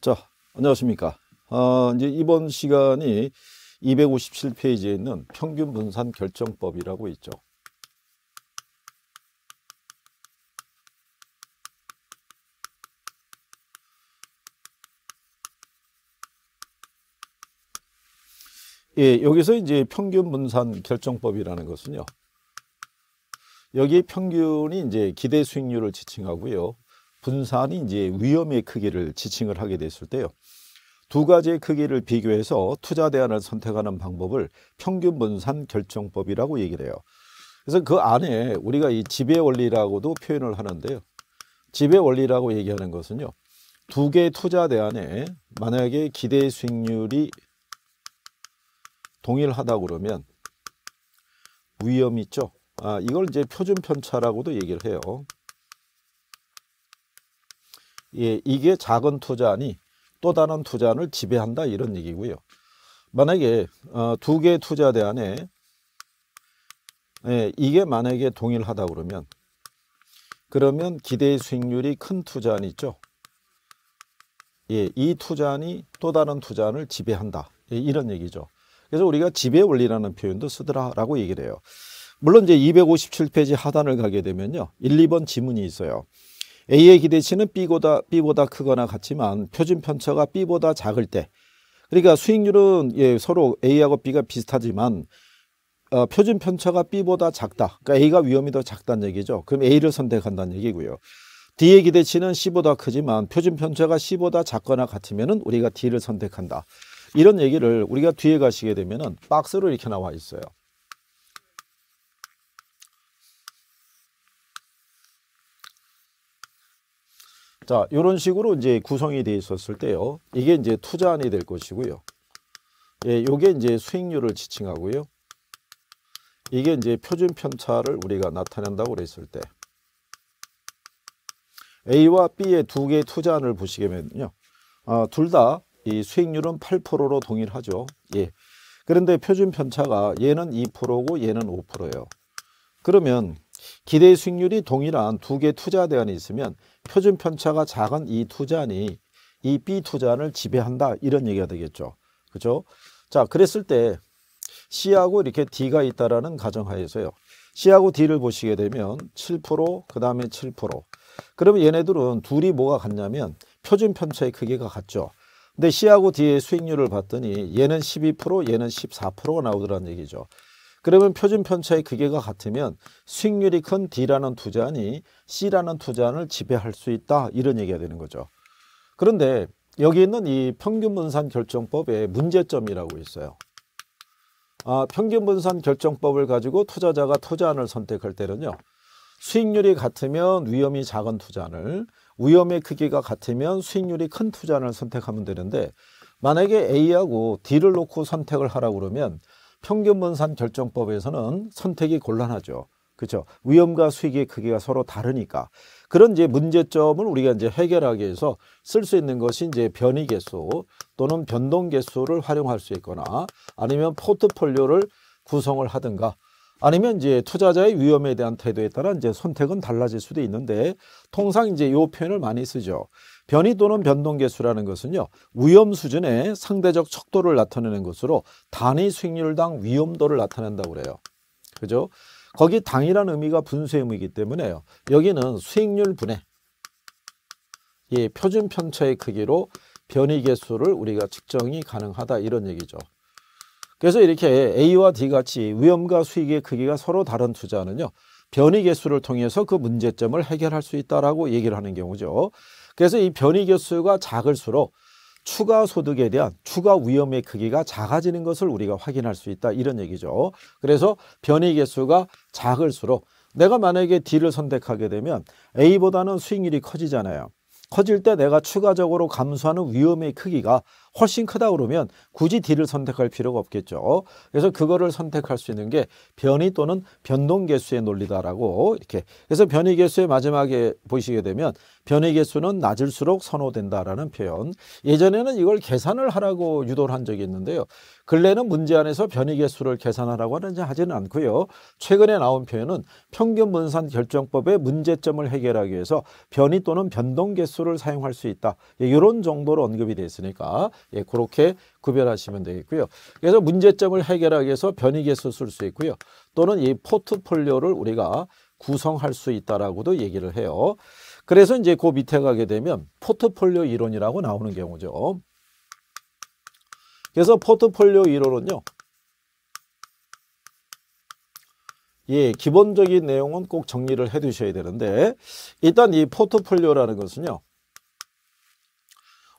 자, 안녕하십니까. 아, 이제 이번 시간이 257페이지에 있는 평균 분산 결정법이라고 있죠. 예, 여기서 이제 평균 분산 결정법이라는 것은요. 여기 평균이 이제 기대 수익률을 지칭하고요. 분산이 이제 위험의 크기를 지칭을 하게 됐을 때요. 두 가지의 크기를 비교해서 투자 대안을 선택하는 방법을 평균 분산 결정법이라고 얘기를 해요. 그래서 그 안에 우리가 이 지배 원리라고도 표현을 하는데요. 지배 원리라고 얘기하는 것은요. 두개의 투자 대안에 만약에 기대 수익률이 동일하다 그러면 위험 있죠. 아, 이걸 이제 표준 편차라고도 얘기를 해요. 예, 이게 작은 투자니 또 다른 투자를 지배한다 이런 얘기고요. 만약에 어, 두 개의 투자 대안에 예, 이게 만약에 동일하다 그러면 그러면 기대의 수익률이 큰 투자안 있죠. 예, 이 투자안이 또 다른 투자안을 지배한다. 예, 이런 얘기죠. 그래서 우리가 지배 원리라는 표현도 쓰더라라고 얘기를 해요. 물론 이제 257페이지 하단을 가게 되면요. 1, 2번 지문이 있어요. A의 기대치는 B보다, B보다 크거나 같지만 표준 편차가 B보다 작을 때 그러니까 수익률은 예, 서로 A하고 B가 비슷하지만 어, 표준 편차가 B보다 작다. 그러니까 A가 위험이 더 작다는 얘기죠. 그럼 A를 선택한다는 얘기고요. D의 기대치는 C보다 크지만 표준 편차가 C보다 작거나 같으면 우리가 D를 선택한다. 이런 얘기를 우리가 뒤에 가시게 되면 박스로 이렇게 나와 있어요. 자, 이런 식으로 이제 구성이 되어 있었을 때요. 이게 이제 투자안이 될 것이고요. 예, 요게 이제 수익률을 지칭하고요. 이게 이제 표준 편차를 우리가 나타낸다고 그랬을 때 A와 B의 두 개의 투자안을 보시게 되면요. 아, 둘 다 이 수익률은 8%로 동일하죠. 예. 그런데 표준 편차가 얘는 2%고 얘는 5%예요. 그러면 기대 수익률이 동일한 두 개 투자 대안이 있으면 표준 편차가 작은 이 투자안이 이 B 투자안을 지배한다 이런 얘기가 되겠죠. 그죠? 자, 그랬을 때 C하고 이렇게 D가 있다라는 가정하에서요. C하고 D를 보시게 되면 7%, 그 다음에 7%. 그러면 얘네들은 둘이 뭐가 같냐면 표준 편차의 크기가 같죠. 근데 C하고 D의 수익률을 봤더니 얘는 12%, 얘는 14%가 나오더라는 얘기죠. 그러면 표준 편차의 크기가 같으면 수익률이 큰 D라는 투자안이 C라는 투자안을 지배할 수 있다 이런 얘기가 되는 거죠. 그런데 여기 있는 이 평균 분산 결정법의 문제점이라고 있어요. 아, 평균 분산 결정법을 가지고 투자자가 투자안을 선택할 때는요. 수익률이 같으면 위험이 작은 투자안을 위험의 크기가 같으면 수익률이 큰 투자안을 선택하면 되는데 만약에 A하고 D를 놓고 선택을 하라고 그러면 평균분산 결정법에서는 선택이 곤란하죠. 그렇죠. 위험과 수익의 크기가 서로 다르니까 그런 이제 문제점을 우리가 이제 해결하기 위해서 쓸 수 있는 것이 이제 변이 개수 또는 변동 개수를 활용할 수 있거나 아니면 포트폴리오를 구성을 하든가 아니면 이제 투자자의 위험에 대한 태도에 따라 이제 선택은 달라질 수도 있는데 통상 이제 요 표현을 많이 쓰죠. 변이 또는 변동계수라는 것은요. 위험 수준의 상대적 척도를 나타내는 것으로 단위 수익률당 위험도를 나타낸다고 그래요. 그죠? 거기 당이라는 의미가 분수의 의미이기 때문에요. 여기는 수익률 분해, 이 표준 편차의 크기로 변이 개수를 우리가 측정이 가능하다 이런 얘기죠. 그래서 이렇게 A와 D같이 위험과 수익의 크기가 서로 다른 투자는요. 변이 개수를 통해서 그 문제점을 해결할 수 있다라고 얘기를 하는 경우죠. 그래서 이 변이 개수가 작을수록 추가 소득에 대한 추가 위험의 크기가 작아지는 것을 우리가 확인할 수 있다 이런 얘기죠. 그래서 변이 개수가 작을수록 내가 만약에 D를 선택하게 되면 A보다는 수익률이 커지잖아요. 커질 때 내가 추가적으로 감수하는 위험의 크기가 훨씬 크다 그러면 굳이 D를 선택할 필요가 없겠죠. 그래서 그거를 선택할 수 있는 게 변이 또는 변동 개수의 논리다라고 이렇게 그래서 변이 개수의 마지막에 보시게 되면 변이 개수는 낮을수록 선호된다라는 표현. 예전에는 이걸 계산을 하라고 유도를 한 적이 있는데요. 근래는 문제 안에서 변이 개수를 계산하라고 하는지 하지는 않고요. 최근에 나온 표현은 평균 분산 결정법의 문제점을 해결하기 위해서 변이 또는 변동 개수를 사용할 수 있다. 이런 예, 정도로 언급이 되어 있으니까 예, 그렇게 구별하시면 되겠고요. 그래서 문제점을 해결하기 위해서 변이계수 쓸 수 있고요. 또는 이 포트폴리오를 우리가 구성할 수 있다라고도 얘기를 해요. 그래서 이제 그 밑에 가게 되면 포트폴리오 이론이라고 나오는 경우죠. 그래서 포트폴리오 이론은요. 예, 기본적인 내용은 꼭 정리를 해 두셔야 되는데 일단 이 포트폴리오라는 것은요.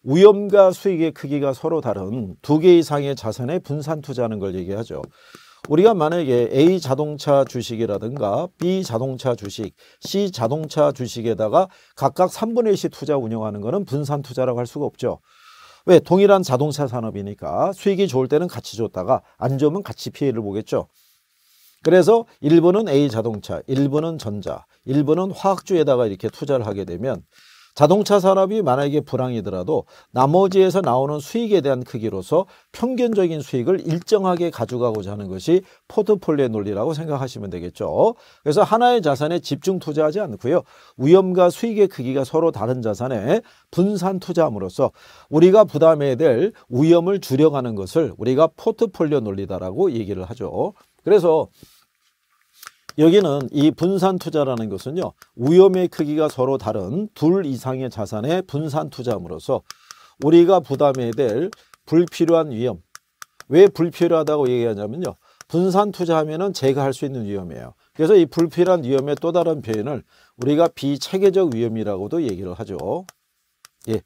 위험과 수익의 크기가 서로 다른 두 개 이상의 자산에 분산 투자하는 걸 얘기하죠. 우리가 만약에 A 자동차 주식이라든가 B 자동차 주식, C 자동차 주식에다가 각각 3분의 1씩 투자 운영하는 것은 분산 투자라고 할 수가 없죠. 왜? 동일한 자동차 산업이니까 수익이 좋을 때는 같이 줬다가 안 좋으면 같이 피해를 보겠죠. 그래서 일부는 A 자동차, 일부는 전자, 일부는 화학주에다가 이렇게 투자를 하게 되면 자동차 산업이 만약에 불황이더라도 나머지에서 나오는 수익에 대한 크기로서 평균적인 수익을 일정하게 가져가고자 하는 것이 포트폴리오 논리라고 생각하시면 되겠죠. 그래서 하나의 자산에 집중 투자하지 않고요. 위험과 수익의 크기가 서로 다른 자산에 분산 투자함으로써 우리가 부담해야 될 위험을 줄여가는 것을 우리가 포트폴리오 논리다라고 얘기를 하죠. 그래서 여기는 이 분산 투자라는 것은요. 위험의 크기가 서로 다른 둘 이상의 자산의 분산 투자함으로써 우리가 부담해야 될 불필요한 위험. 왜 불필요하다고 얘기하냐면요. 분산 투자하면은 제가 할수 있는 위험이에요. 그래서 이 불필요한 위험의 또 다른 표현을 우리가 비체계적 위험이라고도 얘기를 하죠. 예.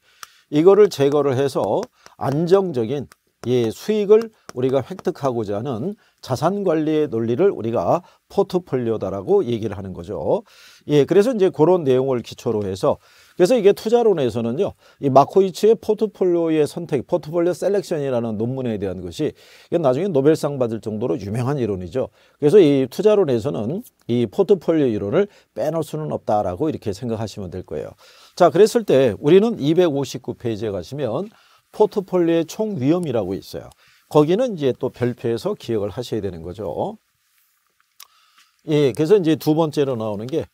이거를 제거를 해서 안정적인 예, 수익을 우리가 획득하고자 하는 자산 관리의 논리를 우리가 포트폴리오다라고 얘기를 하는 거죠. 예, 그래서 이제 그런 내용을 기초로 해서 그래서 이게 투자론에서는요. 이 마코이츠의 포트폴리오의 선택, 포트폴리오 셀렉션이라는 논문에 대한 것이 나중에 노벨상 받을 정도로 유명한 이론이죠. 그래서 이 투자론에서는 이 포트폴리오 이론을 빼놓을 수는 없다라고 이렇게 생각하시면 될 거예요. 자, 그랬을 때 우리는 259페이지에 가시면 포트폴리오의 총 위험이라고 있어요. 거기는 이제 또 별표에서 기억을 하셔야 되는 거죠. 예, 그래서 이제 두 번째로 나오는 게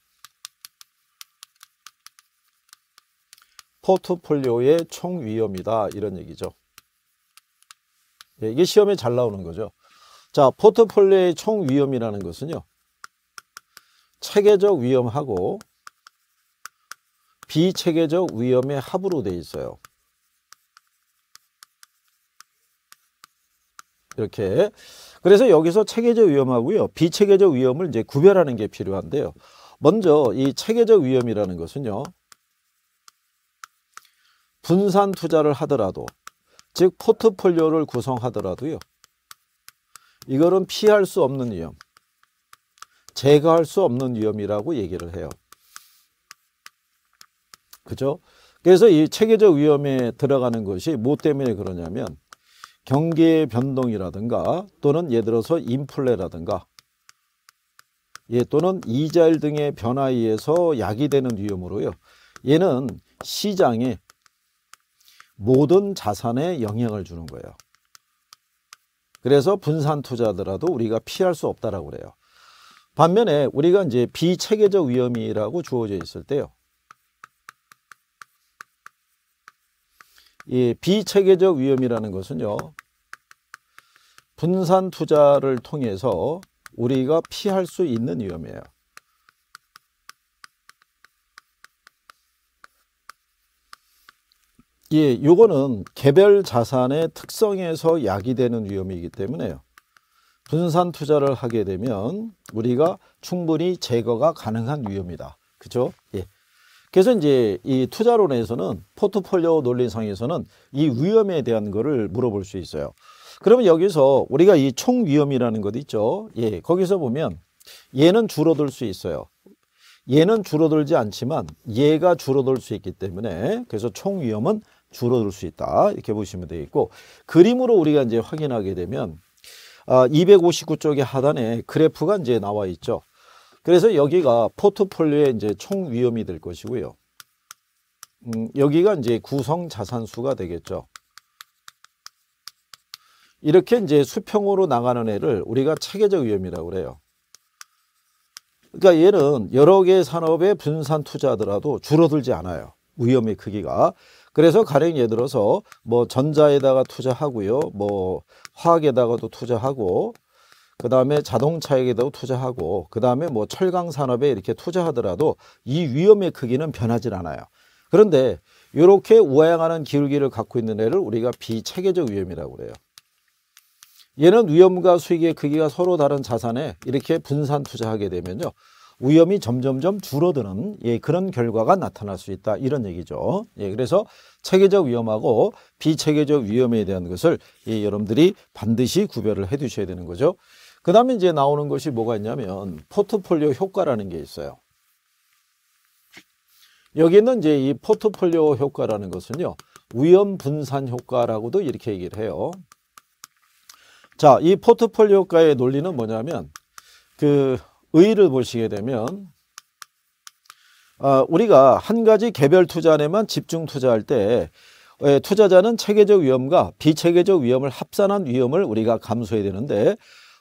포트폴리오의 총 위험이다 이런 얘기죠. 예, 이게 시험에 잘 나오는 거죠. 자, 포트폴리오의 총 위험이라는 것은요. 체계적 위험하고 비체계적 위험의 합으로 되어 있어요. 이렇게. 그래서 여기서 체계적 위험하고요. 비체계적 위험을 이제 구별하는 게 필요한데요. 먼저 이 체계적 위험이라는 것은요. 분산 투자를 하더라도 즉 포트폴리오를 구성하더라도요. 이거는 피할 수 없는 위험, 제거할 수 없는 위험이라고 얘기를 해요. 그죠? 그래서 이 체계적 위험에 들어가는 것이 뭐 때문에 그러냐면 경계 변동이라든가 또는 예를 들어서 인플레라든가 예, 또는 이자율 등의 변화에 의해서 야기되는 위험으로요. 얘는 시장에 모든 자산에 영향을 주는 거예요. 그래서 분산 투자더라도 우리가 피할 수 없다라고 그래요. 반면에 우리가 이제 비체계적 위험이라고 주어져 있을 때요. 이 비체계적 위험이라는 것은요. 분산 투자를 통해서 우리가 피할 수 있는 위험이에요. 예, 요거는 개별 자산의 특성에서 야기되는 위험이기 때문에요. 분산 투자를 하게 되면 우리가 충분히 제거가 가능한 위험이다. 그죠? 예. 그래서 이제 이 투자론에서는 포트폴리오 논리상에서는 이 위험에 대한 거를 물어볼 수 있어요. 그러면 여기서 우리가 이 총 위험이라는 것 있죠. 예, 거기서 보면 얘는 줄어들 수 있어요. 얘는 줄어들지 않지만 얘가 줄어들 수 있기 때문에 그래서 총 위험은 줄어들 수 있다 이렇게 보시면 되겠고 그림으로 우리가 이제 확인하게 되면 아, 259쪽의 하단에 그래프가 이제 나와 있죠. 그래서 여기가 포트폴리오의 이제 총 위험이 될 것이고요. 음, 여기가 이제 구성 자산수가 되겠죠. 이렇게 이제 수평으로 나가는 애를 우리가 체계적 위험이라고 그래요. 그러니까 얘는 여러 개의 산업에 분산 투자하더라도 줄어들지 않아요. 위험의 크기가. 그래서 가령 예를 들어서 뭐 전자에다가 투자하고요. 뭐 화학에다가도 투자하고 그 다음에 자동차에도 게 투자하고 그 다음에 뭐 철강 산업에 이렇게 투자하더라도 이 위험의 크기는 변하지 않아요. 그런데 이렇게 우아향하는 기울기를 갖고 있는 애를 우리가 비체계적 위험이라고 그래요. 얘는 위험과 수익의 크기가 서로 다른 자산에 이렇게 분산 투자하게 되면요. 위험이 점점점 줄어드는 예, 그런 결과가 나타날 수 있다 이런 얘기죠. 예, 그래서 체계적 위험하고 비체계적 위험에 대한 것을 예, 여러분들이 반드시 구별을 해 두셔야 되는 거죠. 그 다음에 이제 나오는 것이 뭐가 있냐면 포트폴리오 효과라는 게 있어요. 여기는 이제 이 포트폴리오 효과라는 것은요. 위험 분산 효과라고도 이렇게 얘기를 해요. 자, 이 포트폴리오 효과의 논리는 뭐냐면 그 의의를 보시게 되면 아, 우리가 한 가지 개별 투자에만 안 집중 투자할 때 예, 투자자는 체계적 위험과 비체계적 위험을 합산한 위험을 우리가 감수해야 되는데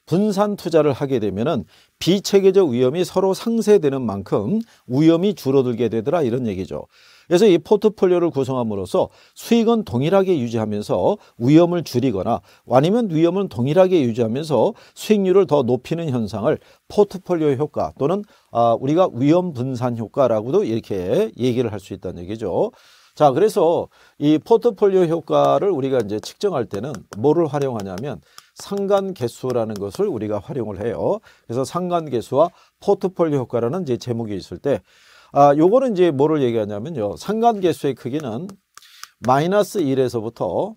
분산 투자를 하게 되면은 비체계적 위험이 서로 상쇄되는 만큼 위험이 줄어들게 되더라 이런 얘기죠. 그래서 이 포트폴리오를 구성함으로써 수익은 동일하게 유지하면서 위험을 줄이거나 아니면 위험은 동일하게 유지하면서 수익률을 더 높이는 현상을 포트폴리오 효과 또는 아, 우리가 위험 분산 효과라고도 이렇게 얘기를 할 수 있다는 얘기죠. 자, 그래서 이 포트폴리오 효과를 우리가 이제 측정할 때는 뭐를 활용하냐면 상간 개수라는 것을 우리가 활용을 해요. 그래서 상간 개수와 포트폴리오 효과라는 이제 제목이 있을 때 아, 요거는 이제 뭐를 얘기하냐면요. 상간 개수의 크기는 마이너스 1에서부터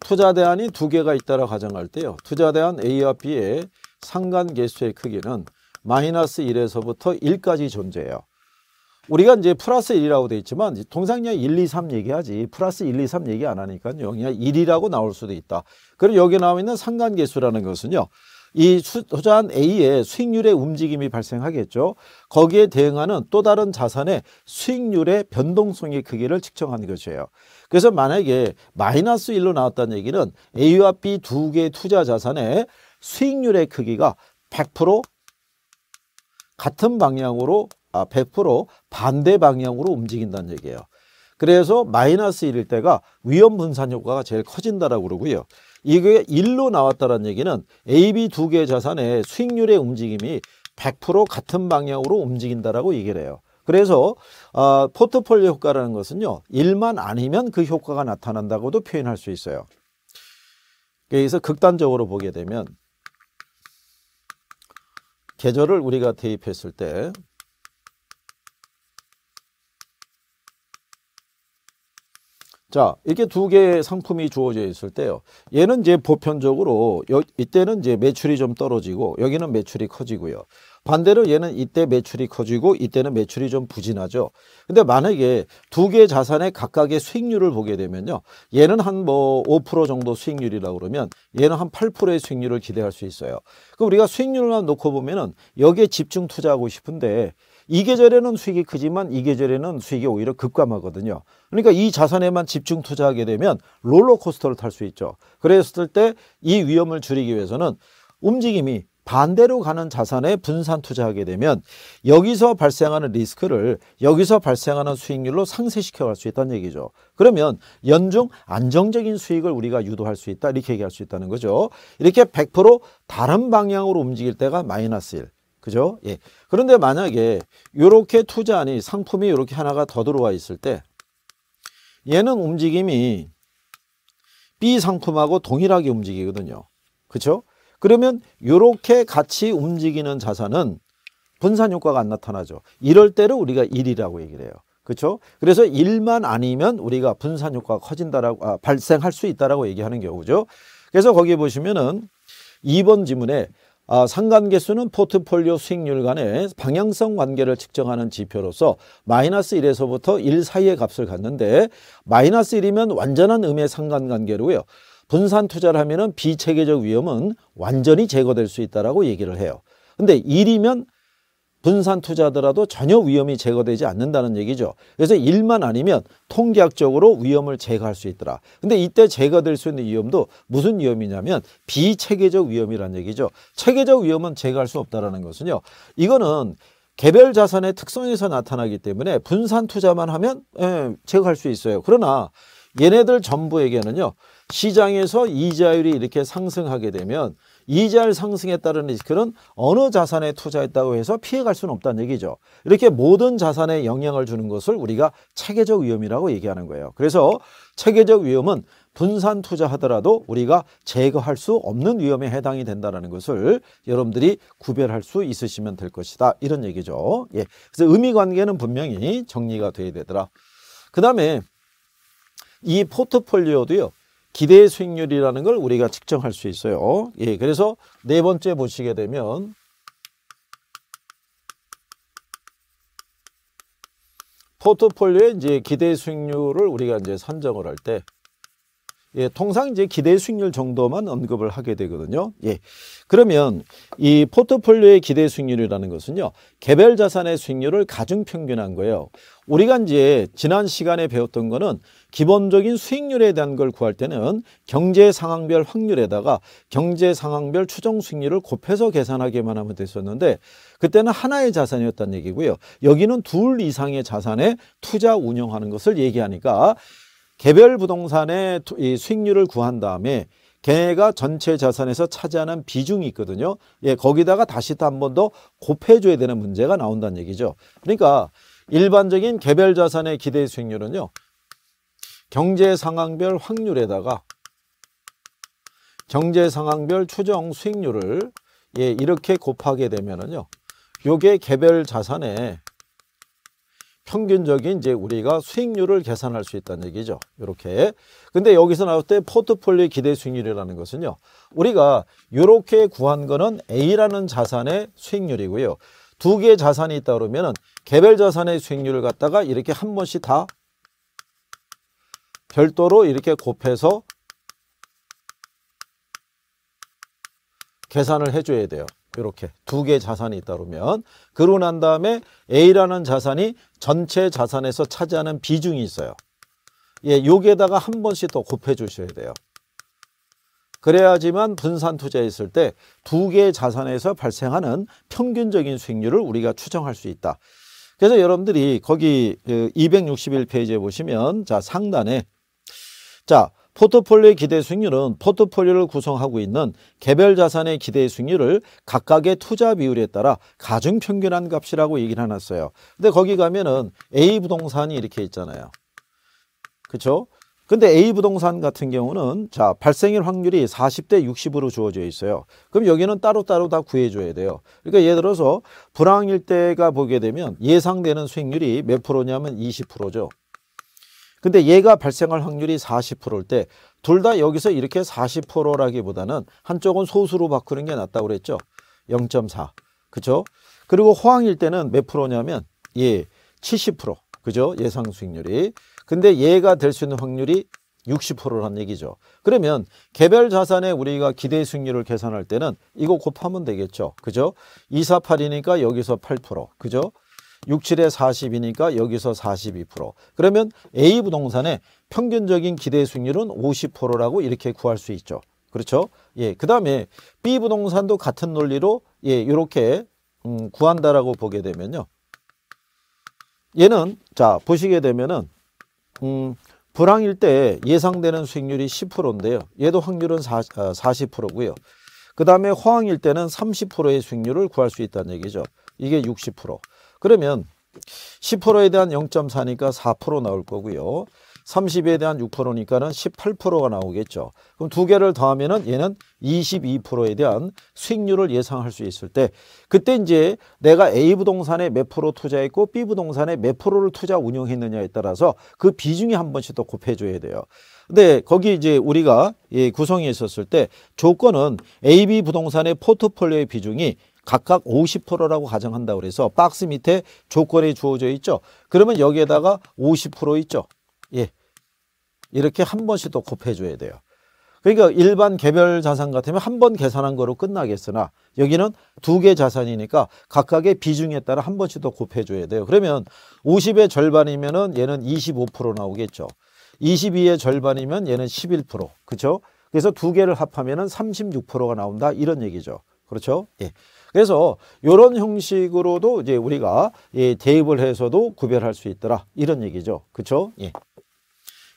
투자 대안이 두 개가 있다라 고 가정할 때요. 투자 대안 A와 B의 상간 개수의 크기는 마이너스 1에서부터 1까지 존재해요. 우리가 이제 플러스 1이라고 돼 있지만 동상 그냥 1, 2, 3 얘기하지 플러스 1, 2, 3 얘기 안 하니까요. 그냥 1이라고 나올 수도 있다. 그리고 여기 나와 있는 상관계수라는 것은요. 이 투자한 A의 수익률의 움직임이 발생하겠죠. 거기에 대응하는 또 다른 자산의 수익률의 변동성의 크기를 측정하는 것이에요. 그래서 만약에 마이너스 1로 나왔다는 얘기는 A와 B 두 개의 투자 자산의 수익률의 크기가 100% 같은 방향으로 100% 아, 반대 방향으로 움직인다는 얘기예요. 그래서 마이너스 1일 때가 위험 분산 효과가 제일 커진다라고 그러고요. 이게 1로 나왔다는 얘기는 AB 두 개의 자산의 수익률의 움직임이 100% 같은 방향으로 움직인다라고 얘기를 해요. 그래서 어, 포트폴리오 효과라는 것은요. 1만 아니면 그 효과가 나타난다고도 표현할 수 있어요. 그래서 극단적으로 보게 되면 계절을 우리가 대입했을 때 자, 이렇게 두 개의 상품이 주어져 있을 때요. 얘는 이제 보편적으로 여, 이때는 이제 매출이 좀 떨어지고 여기는 매출이 커지고요. 반대로 얘는 이때 매출이 커지고 이때는 매출이 좀 부진하죠. 근데 만약에 두 개의 자산의 각각의 수익률을 보게 되면요. 얘는 한 뭐 5% 정도 수익률이라고 그러면 얘는 한 8%의 수익률을 기대할 수 있어요. 그 우리가 수익률만 놓고 보면은 여기에 집중 투자하고 싶은데 이 계절에는 수익이 크지만 이 계절에는 수익이 오히려 급감하거든요. 그러니까 이 자산에만 집중 투자하게 되면 롤러코스터를 탈 수 있죠. 그랬을 때 이 위험을 줄이기 위해서는 움직임이 반대로 가는 자산에 분산 투자하게 되면 여기서 발생하는 리스크를 여기서 발생하는 수익률로 상쇄시켜 갈 수 있다는 얘기죠. 그러면 연중 안정적인 수익을 우리가 유도할 수 있다 이렇게 얘기할 수 있다는 거죠. 이렇게 100% 다른 방향으로 움직일 때가 마이너스 1. 그죠? 예. 그런데 만약에 이렇게 투자하니 상품이 이렇게 하나가 더 들어와 있을 때 얘는 움직임이 B 상품하고 동일하게 움직이거든요. 그렇죠? 그러면 이렇게 같이 움직이는 자산은 분산 효과가 안 나타나죠. 이럴 때를 우리가 1이라고 얘기를 해요. 그렇죠? 그래서 1만 아니면 우리가 분산 효과가 커진다라고 아, 발생할 수 있다라고 얘기하는 경우죠. 그래서 거기 에 보시면은 2번 지문에 아, 상관계수는 포트폴리오 수익률 간의 방향성 관계를 측정하는 지표로서 마이너스 1에서부터 1 사이의 값을 갖는데 마이너스 1이면 완전한 음의 상관관계로요. 분산 투자를 하면 은 비체계적 위험은 완전히 제거될 수 있다고 라 얘기를 해요. 근데 1이면 분산 투자더라도 전혀 위험이 제거되지 않는다는 얘기죠. 그래서 일만 아니면 통계학적으로 위험을 제거할 수 있더라. 근데 이때 제거될 수 있는 위험도 무슨 위험이냐면 비체계적 위험이라는 얘기죠. 체계적 위험은 제거할 수 없다라는 것은요. 이거는 개별 자산의 특성에서 나타나기 때문에 분산 투자만 하면 예, 제거할 수 있어요. 그러나 얘네들 전부에게는요. 시장에서 이자율이 이렇게 상승하게 되면 이자율 상승에 따른 리스크는 어느 자산에 투자했다고 해서 피해갈 수는 없다는 얘기죠. 이렇게 모든 자산에 영향을 주는 것을 우리가 체계적 위험이라고 얘기하는 거예요. 그래서 체계적 위험은 분산 투자하더라도 우리가 제거할 수 없는 위험에 해당이 된다는 것을 여러분들이 구별할 수 있으시면 될 것이다. 이런 얘기죠. 예. 그래서 의미관계는 분명히 정리가 돼야 되더라. 그 다음에 이 포트폴리오도요. 기대 수익률이라는 걸 우리가 측정할 수 있어요. 예, 그래서 네 번째 보시게 되면 포트폴리오의 이제 기대 수익률을 우리가 이제 산정을 할때 예, 통상 이제 기대 수익률 정도만 언급을 하게 되거든요. 예. 그러면 이 포트폴리오의 기대 수익률이라는 것은요. 개별 자산의 수익률을 가중 평균한 거예요. 우리가 이제 지난 시간에 배웠던 거는 기본적인 수익률에 대한 걸 구할 때는 경제 상황별 확률에다가 경제 상황별 추정 수익률을 곱해서 계산하기만 하면 됐었는데 그때는 하나의 자산이었다는 얘기고요. 여기는 둘 이상의 자산에 투자 운영하는 것을 얘기하니까 개별 부동산의 수익률을 구한 다음에 걔가 전체 자산에서 차지하는 비중이 있거든요. 예, 거기다가 다시 또 한 번 더 곱해줘야 되는 문제가 나온다는 얘기죠. 그러니까 일반적인 개별 자산의 기대 수익률은요. 경제 상황별 확률에다가 경제 상황별 추정 수익률을 예, 이렇게 곱하게 되면은요. 요게 개별 자산의 평균적인 이제 우리가 수익률을 계산할 수 있다는 얘기죠. 이렇게. 근데 여기서 나올 때 포트폴리오 기대 수익률이라는 것은요. 우리가 이렇게 구한 거는 A라는 자산의 수익률이고요. 두 개의 자산이 있다 그러면은 개별 자산의 수익률을 갖다가 이렇게 한 번씩 다 별도로 이렇게 곱해서 계산을 해줘야 돼요. 이렇게 두 개 자산이 있다 그러면 그러고 난 다음에 A라는 자산이 전체 자산에서 차지하는 비중이 있어요. 예, 여기에다가 한 번씩 더 곱해 주셔야 돼요. 그래야지만 분산 투자했을 때 두 개의 자산에서 발생하는 평균적인 수익률을 우리가 추정할 수 있다. 그래서 여러분들이 거기 261페이지에 그 보시면 자 상단에 자 포트폴리오의 기대 수익률은 포트폴리오를 구성하고 있는 개별 자산의 기대 수익률을 각각의 투자 비율에 따라 가중 평균한 값이라고 얘기를 해놨어요. 근데 거기 가면은 A 부동산이 이렇게 있잖아요. 그렇죠? 근데 A 부동산 같은 경우는 자 발생일 확률이 40대 60으로 주어져 있어요. 그럼 여기는 따로따로 다 구해줘야 돼요. 그러니까 예를 들어서 불황일 때가 보게 되면 예상되는 수익률이 몇 프로냐면 20%죠. 근데 얘가 발생할 확률이 40%일 때 둘 다 여기서 이렇게 40%라기보다는 한쪽은 소수로 바꾸는 게 낫다고 그랬죠. 0.4. 그죠? 그리고 호황일 때는 몇 프로냐면 예, 70%. 그죠? 예상 수익률이. 근데 얘가 될 수 있는 확률이 60%란 얘기죠. 그러면 개별 자산에 우리가 기대 수익률을 계산할 때는 이거 곱하면 되겠죠. 그죠? 2 4 8이니까 여기서 8%. 그죠? 6, 7에 40이니까 여기서 42%. 그러면 A 부동산의 평균적인 기대 수익률은 50%라고 이렇게 구할 수 있죠. 그렇죠? 예. 그 다음에 B 부동산도 같은 논리로 예, 이렇게 음, 구한다라고 보게 되면요. 얘는 자 보시게 되면은 음, 불황일 때 예상되는 수익률이 10%인데요. 얘도 확률은 4, 40%고요. 아, 그 다음에 호황일 때는 30%의 수익률을 구할 수 있다는 얘기죠. 이게 60%. 그러면 10%에 대한 0.4니까 4% 나올 거고요. 30에 대한 6%니까는 18%가 나오겠죠. 그럼 두 개를 더하면 은 얘는 22%에 대한 수익률을 예상할 수 있을 때 그때 이제 내가 A 부동산에 몇 프로 투자했고 B 부동산에 몇 프로를 투자 운영했느냐에 따라서 그 비중이 한 번씩 더 곱해줘야 돼요. 근데 거기 이제 우리가 예, 구성이 있었을 때 조건은 AB 부동산의 포트폴리오의 비중이 각각 50%라고 가정한다 그래서 박스 밑에 조건이 주어져 있죠. 그러면 여기에다가 50% 있죠. 예. 이렇게 한 번씩 더 곱해줘야 돼요. 그러니까 일반 개별 자산 같으면 한 번 계산한 거로 끝나겠으나 여기는 두 개 자산이니까 각각의 비중에 따라 한 번씩 더 곱해줘야 돼요. 그러면 50의 절반이면 은 얘는 25% 나오겠죠. 22의 절반이면 얘는 11% 그렇죠? 그래서 두 개를 합하면 은 36%가 나온다 이런 얘기죠. 그렇죠? 예. 그래서 이런 형식으로도 이제 우리가 예, 대입을 해서도 구별할 수 있더라 이런 얘기죠. 그렇죠? 예.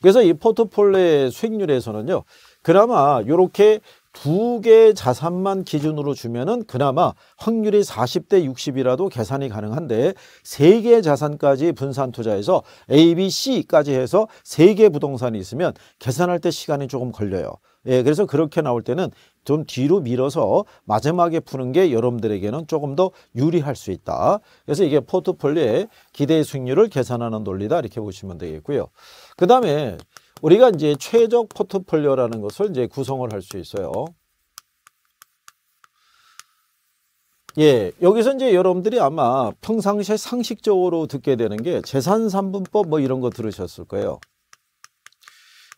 그래서 이 포트폴리오의 수익률에서는요. 그나마 이렇게 두 개의 자산만 기준으로 주면은 그나마 확률이 4 0대6 0이라도 계산이 가능한데 세 개의 자산까지 분산 투자해서 A, B, C까지 해서 세개 부동산이 있으면 계산할 때 시간이 조금 걸려요. 예, 그래서 그렇게 나올 때는 좀 뒤로 밀어서 마지막에 푸는 게 여러분들에게는 조금 더 유리할 수 있다. 그래서 이게 포트폴리오의 기대 수익률을 계산하는 논리다 이렇게 보시면 되겠고요. 그 다음에 우리가 이제 최적 포트폴리오라는 것을 이제 구성을 할 수 있어요. 예, 여기서 이제 여러분들이 아마 평상시에 상식적으로 듣게 되는 게 재산 삼분법 뭐 이런 거 들으셨을 거예요.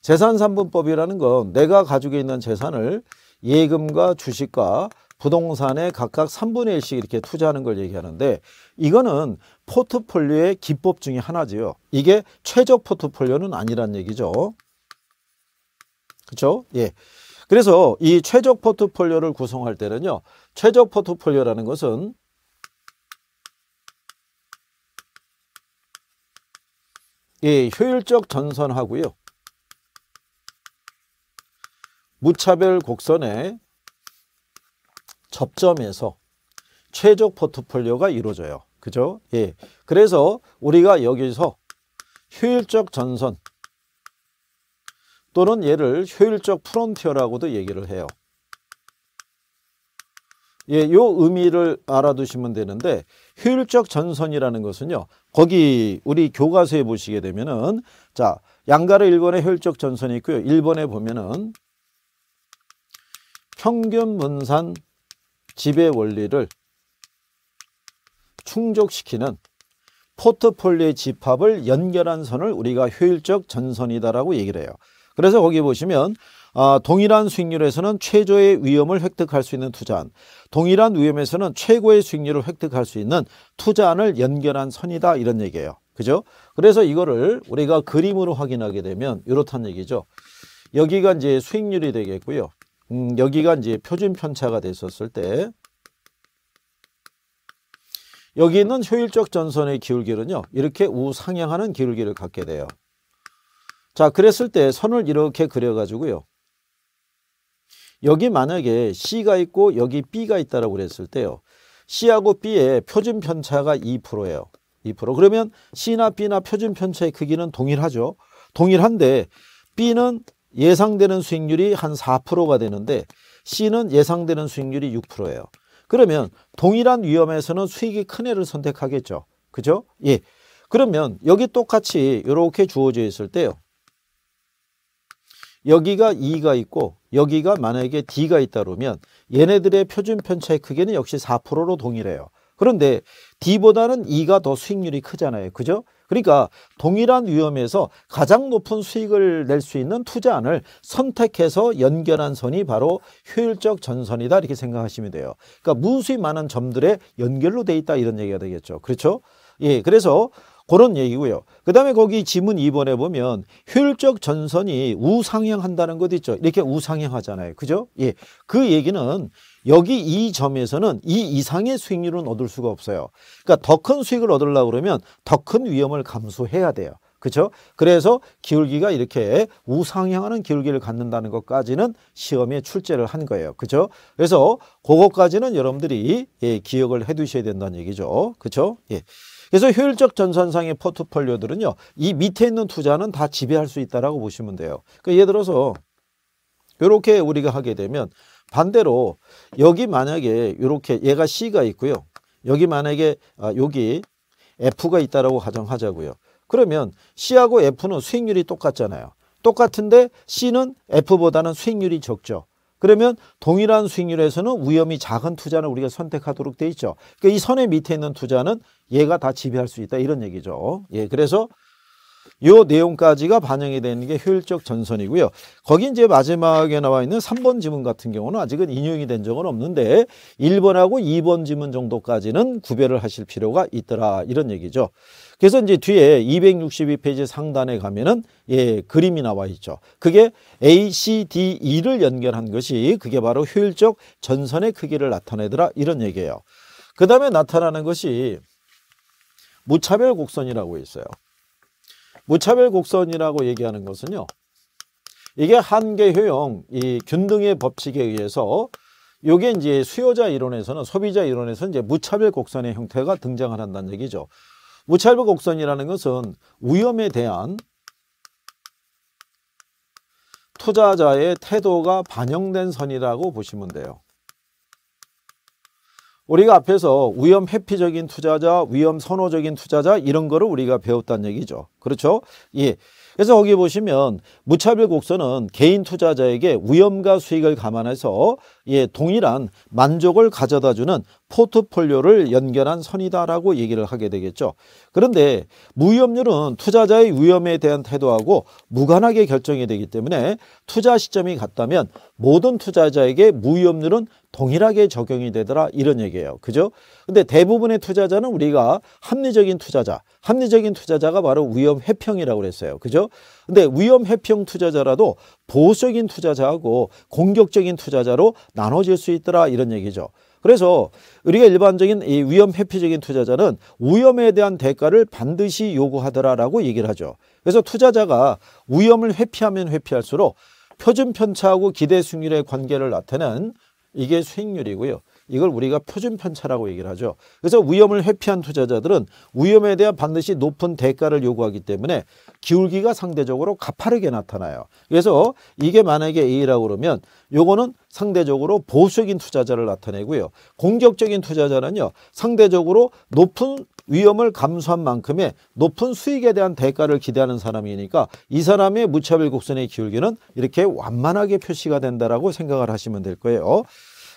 재산 삼분법이라는 건 내가 가지고 있는 재산을 예금과 주식과 부동산에 각각 3분의 1씩 이렇게 투자하는 걸 얘기하는데 이거는 포트폴리오의 기법 중의 하나지요. 이게 최적 포트폴리오는 아니란 얘기죠. 그렇죠? 예. 그래서 이 최적 포트폴리오를 구성할 때는요. 최적 포트폴리오라는 것은 예, 효율적 전선하고요. 무차별 곡선의 접점에서 최적 포트폴리오가 이루어져요. 그죠? 예. 그래서 우리가 여기서 효율적 전선 또는 얘를 효율적 프론티어라고도 얘기를 해요. 예, 요 의미를 알아두시면 되는데 효율적 전선이라는 것은요. 거기 우리 교과서에 보시게 되면은 자, 양가르 1번에 효율적 전선이 있고요. 1번에 보면은 평균분산 지배 원리를 충족시키는 포트폴리오의 집합을 연결한 선을 우리가 효율적 전선이다라고 얘기를 해요. 그래서 거기 보시면 아, 동일한 수익률에서는 최저의 위험을 획득할 수 있는 투자안, 동일한 위험에서는 최고의 수익률을 획득할 수 있는 투자안을 연결한 선이다 이런 얘기예요. 그죠? 그래서 이거를 우리가 그림으로 확인하게 되면 이렇다는 얘기죠. 여기가 이제 수익률이 되겠고요. 음, 여기가 이제 표준 편차가 됐었을 때 여기 있는 효율적 전선의 기울기는요. 이렇게 우상향하는 기울기를 갖게 돼요. 자, 그랬을 때 선을 이렇게 그려가지고요. 여기 만약에 C가 있고 여기 B가 있다라고 그랬을 때요. C하고 B의 표준 편차가 2%예요. 2%. 그러면 C나 B나 표준 편차의 크기는 동일하죠. 동일한데 B는 예상되는 수익률이 한 4%가 되는데 C는 예상되는 수익률이 6%예요. 그러면 동일한 위험에서는 수익이 큰 애를 선택하겠죠. 그죠? 예. 그러면 여기 똑같이 이렇게 주어져 있을 때요. 여기가 e 가 있고 여기가 만약에 D가 있다 그러면 얘네들의 표준 편차의 크기는 역시 4%로 동일해요. 그런데 D보다는 e 가더 수익률이 크잖아요. 그죠? 그러니까 동일한 위험에서 가장 높은 수익을 낼 수 있는 투자안을 선택해서 연결한 선이 바로 효율적 전선이다 이렇게 생각하시면 돼요. 그러니까 무수히 많은 점들의 연결로 돼 있다 이런 얘기가 되겠죠. 그렇죠? 예, 그래서 그런 얘기고요. 그 다음에 거기 지문 2번에 보면 효율적 전선이 우상향한다는 것 있죠. 이렇게 우상향하잖아요. 그죠? 예. 그 얘기는 여기 이 점에서는 이 이상의 수익률은 얻을 수가 없어요. 그러니까 더 큰 수익을 얻으려고 그러면 더 큰 위험을 감수해야 돼요. 그렇죠? 그래서 기울기가 이렇게 우상향하는 기울기를 갖는다는 것까지는 시험에 출제를 한 거예요. 그렇죠? 그래서 그것까지는 여러분들이 예, 기억을 해 두셔야 된다는 얘기죠. 그렇죠? 예. 그래서 효율적 전산상의 포트폴리오들은요. 이 밑에 있는 투자는 다 지배할 수 있다라고 보시면 돼요. 그러니까 예를 들어서 이렇게 우리가 하게 되면 반대로 여기 만약에 이렇게 얘가 C가 있고요. 여기 만약에 아, 여기 F가 있다라고 가정하자고요. 그러면 C하고 F는 수익률이 똑같잖아요. 똑같은데 C는 F보다는 수익률이 적죠. 그러면 동일한 수익률에서는 위험이 작은 투자는 우리가 선택하도록 돼 있죠. 그러니까 이 선의 밑에 있는 투자는 얘가 다 지배할 수 있다 이런 얘기죠. 예, 그래서 요 내용까지가 반영이 되는 게 효율적 전선이고요. 거기 이제 마지막에 나와 있는 3번 지문 같은 경우는 아직은 인용이 된 적은 없는데 1번하고 2번 지문 정도까지는 구별을 하실 필요가 있더라 이런 얘기죠. 그래서 이제 뒤에 262페이지 상단에 가면은 예, 그림이 나와 있죠. 그게 A, C, D, E를 연결한 것이 그게 바로 효율적 전선의 크기를 나타내더라 이런 얘기예요. 그 다음에 나타나는 것이 무차별 곡선이라고 있어요. 무차별 곡선이라고 얘기하는 것은요. 이게 한계 효용, 이 균등의 법칙에 의해서 요게 이제 수요자 이론에서는 소비자 이론에서는 이제 무차별 곡선의 형태가 등장을 한다는 얘기죠. 무차별 곡선이라는 것은 위험에 대한 투자자의 태도가 반영된 선이라고 보시면 돼요. 우리가 앞에서 위험 회피적인 투자자, 위험 선호적인 투자자 이런 거를 우리가 배웠다는 얘기죠. 그렇죠? 예. 그래서 거기 보시면 무차별 곡선은 개인 투자자에게 위험과 수익을 감안해서 예, 동일한 만족을 가져다주는 포트폴리오를 연결한 선이다라고 얘기를 하게 되겠죠. 그런데 무위험률은 투자자의 위험에 대한 태도하고 무관하게 결정이 되기 때문에 투자 시점이 같다면 모든 투자자에게 무위험률은 동일하게 적용이 되더라 이런 얘기예요. 그죠? 근데 대부분의 투자자는 우리가 합리적인 투자자, 합리적인 투자자가 바로 위험 회평이라고 그랬어요. 그죠? 근데 위험 회피형 투자자라도 보수적인 투자자하고 공격적인 투자자로 나눠질 수 있더라 이런 얘기죠. 그래서 우리가 일반적인 이 위험 회피적인 투자자는 위험에 대한 대가를 반드시 요구하더라라고 얘기를 하죠. 그래서 투자자가 위험을 회피하면 회피할수록 표준 편차하고 기대 수익률의 관계를 나타낸 이게 수익률이고요. 이걸 우리가 표준 편차라고 얘기를 하죠. 그래서 위험을 회피한 투자자들은 위험에 대한 반드시 높은 대가를 요구하기 때문에 기울기가 상대적으로 가파르게 나타나요. 그래서 이게 만약에 A라고 그러면 요거는 상대적으로 보수적인 투자자를 나타내고요. 공격적인 투자자는요. 상대적으로 높은 위험을 감수한 만큼의 높은 수익에 대한 대가를 기대하는 사람이니까 이 사람의 무차별 곡선의 기울기는 이렇게 완만하게 표시가 된다라고 생각을 하시면 될 거예요.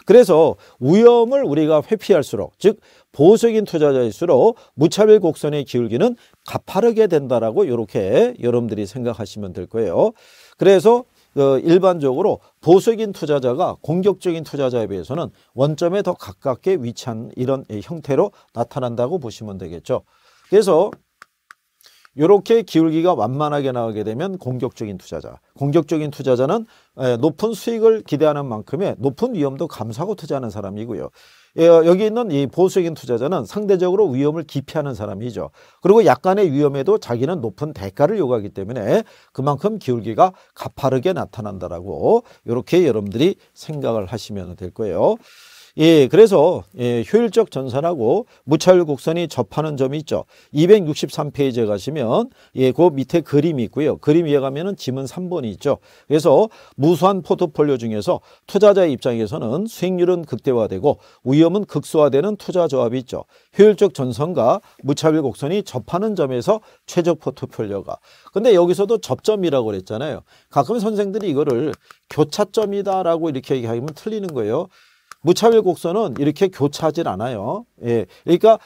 그래서 위험을 우리가 회피할수록 즉 보수적인 투자자일수록 무차별 곡선의 기울기는 가파르게 된다라고 이렇게 여러분들이 생각하시면 될 거예요. 그래서 어, 일반적으로 보수적인 투자자가 공격적인 투자자에 비해서는 원점에 더 가깝게 위치한 이런 형태로 나타난다고 보시면 되겠죠. 그래서 이렇게 기울기가 완만하게 나오게 되면 공격적인 투자자. 공격적인 투자자는 높은 수익을 기대하는 만큼의 높은 위험도 감수하고 투자하는 사람이고요. 예, 여기 있는 이 보수적인 투자자는 상대적으로 위험을 기피하는 사람이죠. 그리고 약간의 위험에도 자기는 높은 대가를 요구하기 때문에 그만큼 기울기가 가파르게 나타난다라고 이렇게 여러분들이 생각을 하시면 될 거예요. 예, 그래서 예, 효율적 전산하고무차별 곡선이 접하는 점이 있죠. 263페이지에 가시면 예, 그 밑에 그림이 있고요. 그림 위에 가면은 지문 3번이 있죠. 그래서 무수한 포트폴리오 중에서 투자자의 입장에서는 수익률은 극대화되고 위험은 극소화되는 투자 조합이 있죠. 효율적 전선과 무차별 곡선이 접하는 점에서 최적 포트폴리오가. 근데 여기서도 접점이라고 그랬잖아요. 가끔 선생들이 이거를 교차점이다라고 이렇게 얘기하면 틀리는 거예요. 무차별 곡선은 이렇게 교차하질 않아요. 예. 그러니까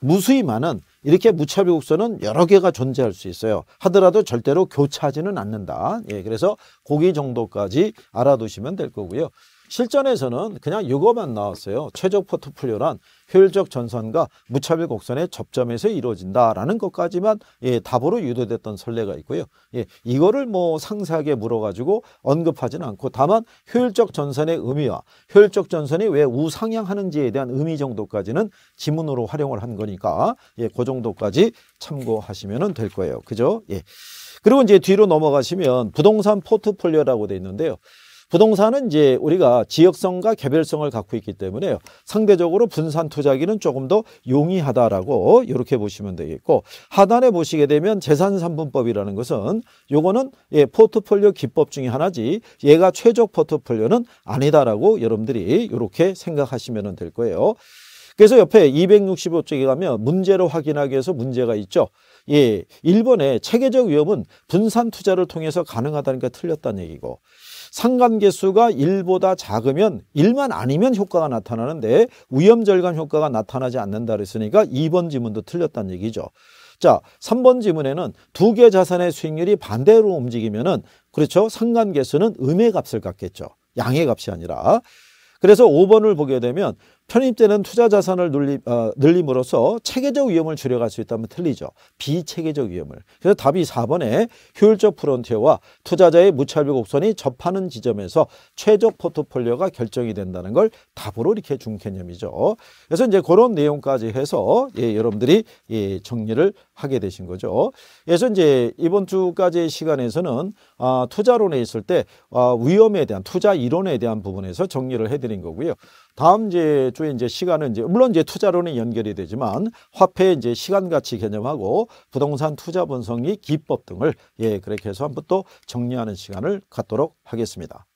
무수히 많은 이렇게 무차별 곡선은 여러 개가 존재할 수 있어요. 하더라도 절대로 교차하지는 않는다. 예. 그래서 고기 정도까지 알아두시면 될 거고요. 실전에서는 그냥 이거만 나왔어요. 최적 포트폴리오란 효율적 전선과 무차별 곡선의 접점에서 이루어진다라는 것까지만 예, 답으로 유도됐던 선례가 있고요. 예, 이거를 뭐 상세하게 물어가지고 언급하지는 않고 다만 효율적 전선의 의미와 효율적 전선이 왜 우상향하는지에 대한 의미 정도까지는 지문으로 활용을 한 거니까 예, 그 정도까지 참고하시면 될 거예요. 그죠? 예. 그리고 이제 뒤로 넘어가시면 부동산 포트폴리오라고 돼 있는데요. 부동산은 이제 우리가 지역성과 개별성을 갖고 있기 때문에 상대적으로 분산 투자기는 조금 더 용이하다라고 이렇게 보시면 되겠고 하단에 보시게 되면 재산삼분법이라는 것은 요거는 예, 포트폴리오 기법 중에 하나지 얘가 최적 포트폴리오는 아니다라고 여러분들이 이렇게 생각하시면 될 거예요. 그래서 옆에 265쪽에 가면 문제로 확인하기 위해서 문제가 있죠. 예, 1번에 체계적 위험은 분산 투자를 통해서 가능하다는게 틀렸다는 얘기고 상관계수가 1보다 작으면 1만 아니면 효과가 나타나는데 위험절감 효과가 나타나지 않는다 그랬으니까 2번 지문도 틀렸다는 얘기죠. 자, 3번 지문에는 두 개 자산의 수익률이 반대로 움직이면은 그렇죠. 상관계수는 음의 값을 갖겠죠. 양의 값이 아니라. 그래서 5번을 보게 되면 편입 때는 투자 자산을 늘림, 어, 늘림으로써 체계적 위험을 줄여갈 수 있다면 틀리죠. 비체계적 위험을. 그래서 답이 4번에 효율적 프론티어와 투자자의 무차별 곡선이 접하는 지점에서 최적 포트폴리오가 결정이 된다는 걸 답으로 이렇게 준 개념이죠. 그래서 이제 그런 내용까지 해서 예, 여러분들이 예, 정리를 하게 되신 거죠. 그래서 이제 이번 주까지의 시간에서는 아, 투자론에 있을 때 아, 위험에 대한 투자 이론에 대한 부분에서 정리를 해드린 거고요. 다음 이제 주에 이제 시간은 이제 물론 이제 투자론는 연결이 되지만 화폐 이제 시간 가치 개념하고 부동산 투자 분석이 기법 등을 예 그렇게 해서 한번 또 정리하는 시간을 갖도록 하겠습니다.